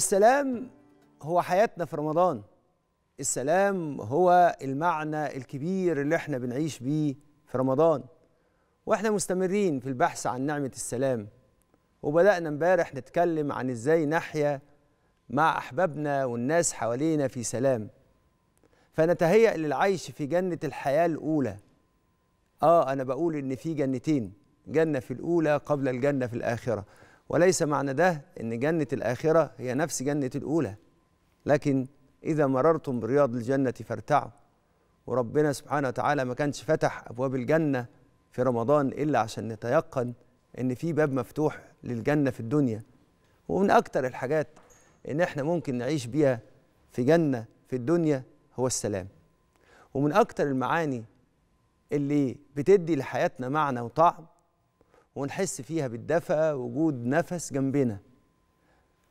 السلام هو حياتنا في رمضان السلام هو المعنى الكبير اللي احنا بنعيش بيه في رمضان واحنا مستمرين في البحث عن نعمة السلام وبدأنا امبارح نتكلم عن ازاي نحيا مع أحبابنا والناس حوالينا في سلام فنتهيأ للعيش في جنة الحياة الأولى آه أنا بقول إن في جنتين جنة في الأولى قبل الجنة في الآخرة وليس معنى ده ان جنه الاخره هي نفس جنه الاولى لكن اذا مررتم برياض الجنه فارتعوا وربنا سبحانه وتعالى ما كانش فتح ابواب الجنه في رمضان الا عشان نتيقن ان في باب مفتوح للجنه في الدنيا ومن اكتر الحاجات ان احنا ممكن نعيش بيها في جنه في الدنيا هو السلام ومن اكتر المعاني اللي بتدي لحياتنا معنى وطعم ونحس فيها بالدفى وجود نفس جنبنا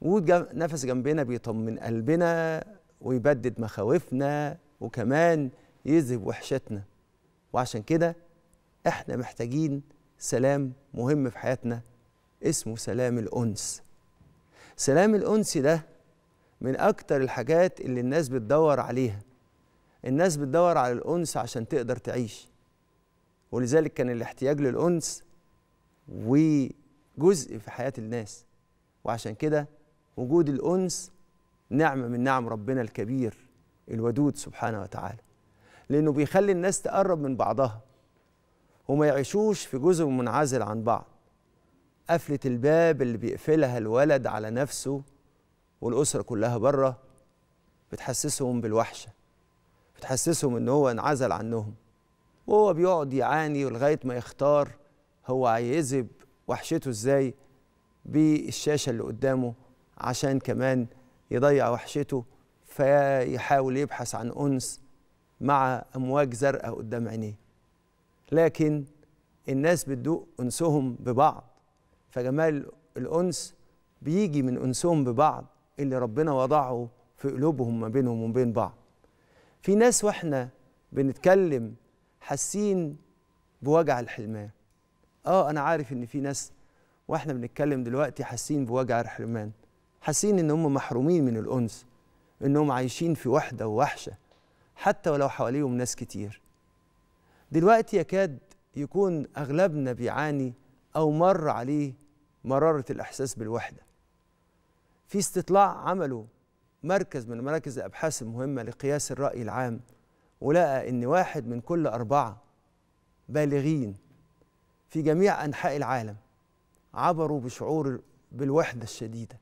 وجود نفس جنبنا بيطمن قلبنا ويبدد مخاوفنا وكمان يذهب وحشتنا وعشان كده احنا محتاجين سلام مهم في حياتنا اسمه سلام الأنس سلام الأنس ده من أكتر الحاجات اللي الناس بتدور عليها الناس بتدور على الأنس عشان تقدر تعيش ولذلك كان الاحتياج للأنس وجزء في حياة الناس وعشان كده وجود الأنس نعمة من نعم ربنا الكبير الودود سبحانه وتعالى لأنه بيخلي الناس تقرب من بعضها وما يعيشوش في جزء منعزل عن بعض قفلة الباب اللي بيقفلها الولد على نفسه والأسرة كلها بره بتحسسهم بالوحشة بتحسسهم إن هو انعزل عنهم وهو بيقعد يعاني لغاية ما يختار هو هيذب وحشته ازاي بالشاشه اللي قدامه عشان كمان يضيع وحشته فيحاول يبحث عن انس مع امواج زرقاء قدام عينيه لكن الناس بتدوق انسهم ببعض فجمال الانس بيجي من انسهم ببعض اللي ربنا وضعه في قلوبهم ما بينهم وما بين بعض في ناس واحنا بنتكلم حاسين بوجع الحلمان اه انا عارف ان في ناس واحنا بنتكلم دلوقتي حاسين بوجع الحرمان حاسين ان هم محرومين من الانس انهم عايشين في وحده ووحشه حتى ولو حواليهم ناس كتير دلوقتي يكاد يكون اغلبنا بيعاني او مر عليه مراره الاحساس بالوحده في استطلاع عمله مركز من مراكز الابحاث المهمه لقياس الراي العام ولقى ان واحد من كل اربعه بالغين في جميع أنحاء العالم عبروا بشعور بالوحدة الشديدة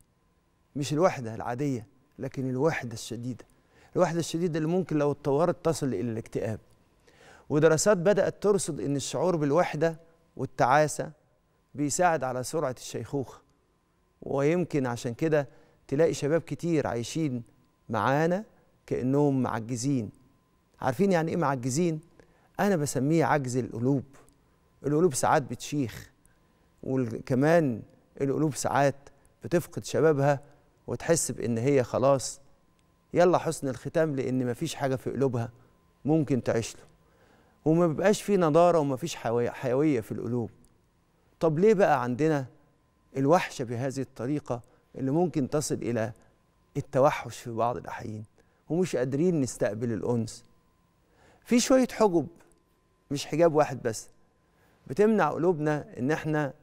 مش الوحدة العادية لكن الوحدة الشديدة الوحدة الشديدة اللي ممكن لو اتطورت تصل إلى الاكتئاب ودراسات بدأت ترصد إن الشعور بالوحدة والتعاسة بيساعد على سرعة الشيخوخة ويمكن عشان كده تلاقي شباب كتير عايشين معانا كأنهم معجزين عارفين يعني إيه معجزين؟ أنا بسميه عجز القلوب القلوب ساعات بتشيخ وكمان القلوب ساعات بتفقد شبابها وتحس بان هي خلاص يلا حسن الختام لان مفيش حاجه في قلوبها ممكن تعيش له وما بيبقاش في نضاره ومفيش حيويه في القلوب طب ليه بقى عندنا الوحشه بهذه الطريقه اللي ممكن تصل الى التوحش في بعض الاحيان ومش قادرين نستقبل الانس في شويه حجب مش حجاب واحد بس بتمنع قلوبنا ان احنا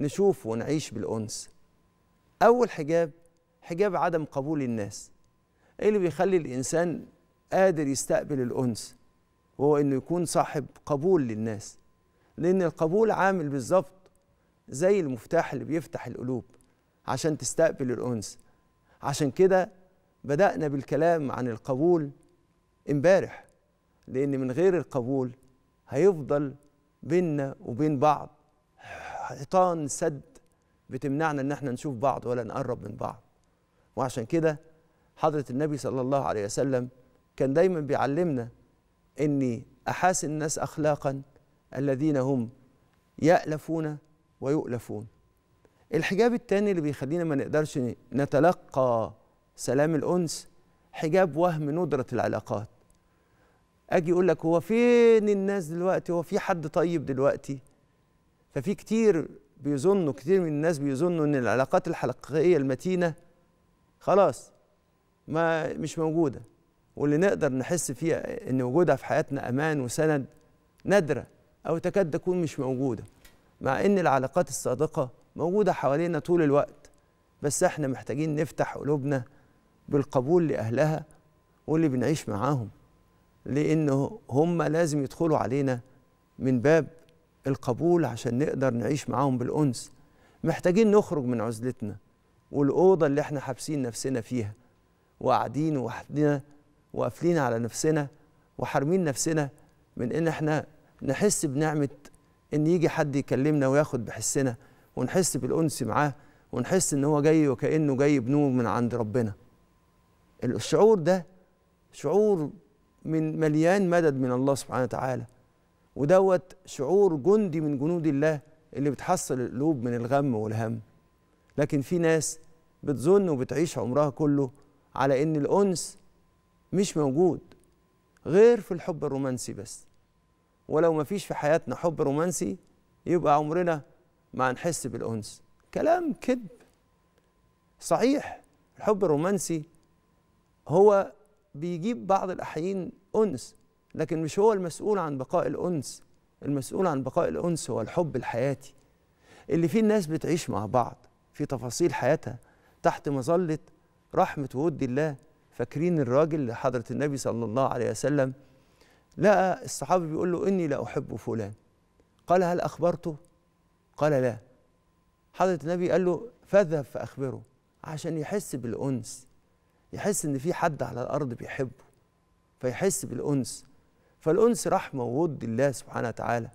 نشوف ونعيش بالانس اول حجاب حجاب عدم قبول الناس ايه اللي بيخلي الانسان قادر يستقبل الانس وهو انه يكون صاحب قبول للناس لان القبول عامل بالظبط زي المفتاح اللي بيفتح القلوب عشان تستقبل الانس عشان كده بدانا بالكلام عن القبول امبارح لان من غير القبول هيفضل بيننا وبين بعض حيطان سد بتمنعنا ان احنا نشوف بعض ولا نقرب من بعض وعشان كده حضرة النبي صلى الله عليه وسلم كان دايما بيعلمنا اني احاسن الناس اخلاقا الذين هم يألفون ويؤلفون الحجاب الثاني اللي بيخلينا ما نقدرش نتلقى سلام الأنس حجاب وهم ندرة العلاقات اجي اقول لك هو فين الناس دلوقتي هو في حد طيب دلوقتي ففي كتير بيظنوا كتير من الناس بيظنوا ان العلاقات الحقيقيه المتينه خلاص ما مش موجوده واللي نقدر نحس فيها ان وجودها في حياتنا امان وسند نادره او تكاد تكون مش موجوده مع ان العلاقات الصادقه موجوده حوالينا طول الوقت بس احنا محتاجين نفتح قلوبنا بالقبول لاهلها واللي بنعيش معاهم لأنه هم لازم يدخلوا علينا من باب القبول عشان نقدر نعيش معاهم بالأنس محتاجين نخرج من عزلتنا والأوضة اللي احنا حابسين نفسنا فيها وقاعدين وحدنا وقافلين على نفسنا وحارمين نفسنا من ان احنا نحس بنعمة ان يجي حد يكلمنا وياخد بحسنا ونحس بالأنس معاه ونحس ان هو جاي وكأنه جاي بنور من عند ربنا الشعور ده شعور من مليان مدد من الله سبحانه وتعالى ودوت شعور جندي من جنود الله اللي بتحصل القلوب من الغم والهم لكن في ناس بتظن وبتعيش عمرها كله على ان الانس مش موجود غير في الحب الرومانسي بس ولو ما فيش في حياتنا حب رومانسي يبقى عمرنا ما هنحس بالانس كلام كذب صحيح الحب الرومانسي هو بيجيب بعض الأحيين أنس لكن مش هو المسؤول عن بقاء الأنس المسؤول عن بقاء الأنس هو الحب الحياتي اللي فيه الناس بتعيش مع بعض في تفاصيل حياتها تحت مظلة رحمة وود الله فاكرين الراجل لحضرة النبي صلى الله عليه وسلم لقى الصحابي بيقول له إني لا أحب فلان قال هل أخبرته؟ قال لا حضرة النبي قال له فاذهب فأخبره عشان يحس بالأنس يحس ان في حد على الارض بيحبه فيحس بالانس فالانس رحمه وود الله سبحانه وتعالى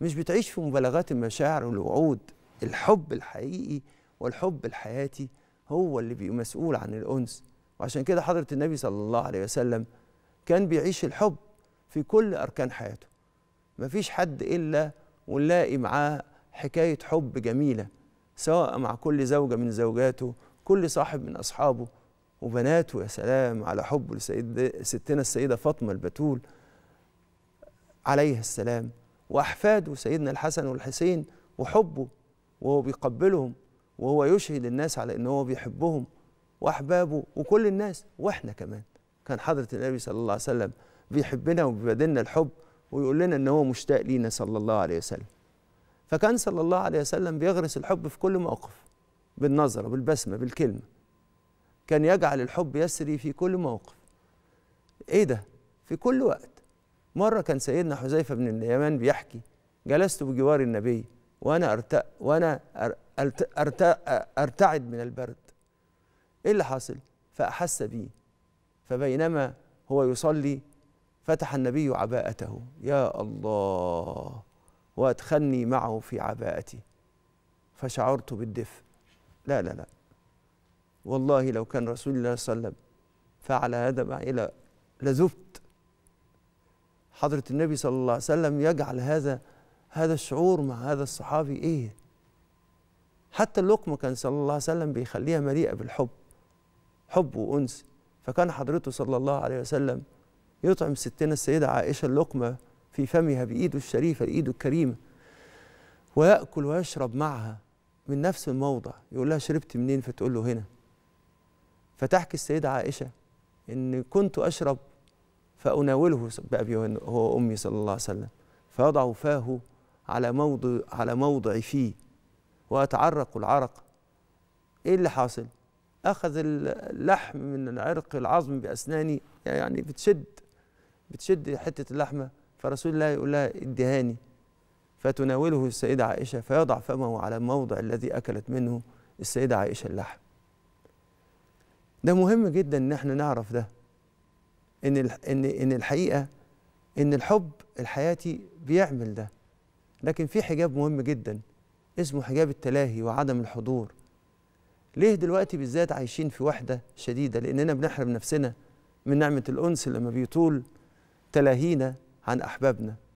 مش بتعيش في مبالغات المشاعر والوعود الحب الحقيقي والحب الحياتي هو اللي بيبقى مسؤول عن الانس وعشان كده حضره النبي صلى الله عليه وسلم كان بيعيش الحب في كل اركان حياته مفيش حد الا ونلاقي معاه حكايه حب جميله سواء مع كل زوجه من زوجاته كل صاحب من اصحابه وبناته يا سلام على حبه لسيد ستنا السيدة فاطمة البتول عليه السلام وأحفاده سيدنا الحسن والحسين وحبه وهو بيقبلهم وهو يشهد الناس على ان هو بيحبهم واحبابه وكل الناس واحنا كمان كان حضره النبي صلى الله عليه وسلم بيحبنا وبيبادلنا الحب ويقول لنا ان هو مشتاق لينا صلى الله عليه وسلم فكان صلى الله عليه وسلم بيغرس الحب في كل موقف بالنظره بالبسمه بالكلمه كان يجعل الحب يسري في كل موقف ايه ده في كل وقت مره كان سيدنا حذيفه بن اليمان بيحكي جلست بجوار النبي وانا ارتأ وانا أرتأ ارتعد من البرد ايه اللي حاصل فاحس بي فبينما هو يصلي فتح النبي عباءته يا الله وادخلني معه في عباءتي فشعرت بالدفء لا لا لا والله لو كان رسول الله صلى الله عليه وسلم فعل هذا معي لذبت حضرة النبي صلى الله عليه وسلم يجعل هذا هذا الشعور مع هذا الصحابي ايه حتى اللقمة كان صلى الله عليه وسلم بيخليها مليئة بالحب حب وأنس فكان حضرته صلى الله عليه وسلم يطعم ستنا السيدة عائشة اللقمة في فمها بإيده الشريفة إيده الكريمة ويأكل ويشرب معها من نفس الموضع يقول لها شربت منين فتقول له هنا فتحكي السيدة عائشة إن كنت أشرب فأناوله بأبي هو أمي صلى الله عليه وسلم فيضع فاه على موضع على موضع فيه وأتعرق العرق إيه اللي حاصل؟ أخذ اللحم من عرق العظم بأسناني يعني بتشد بتشد حتة اللحمة فرسول الله يقول لها ادهاني فتناوله السيدة عائشة فيضع فمه على الموضع الذي أكلت منه السيدة عائشة اللحم ده مهم جدا ان احنا نعرف ده ان ان ان الحقيقه ان الحب الحياتي بيعمل ده لكن في حجاب مهم جدا اسمه حجاب التلاهي وعدم الحضور ليه دلوقتي بالذات عايشين في وحده شديده لاننا بنحرم نفسنا من نعمه الانس لما بيطول تلاهينا عن احبابنا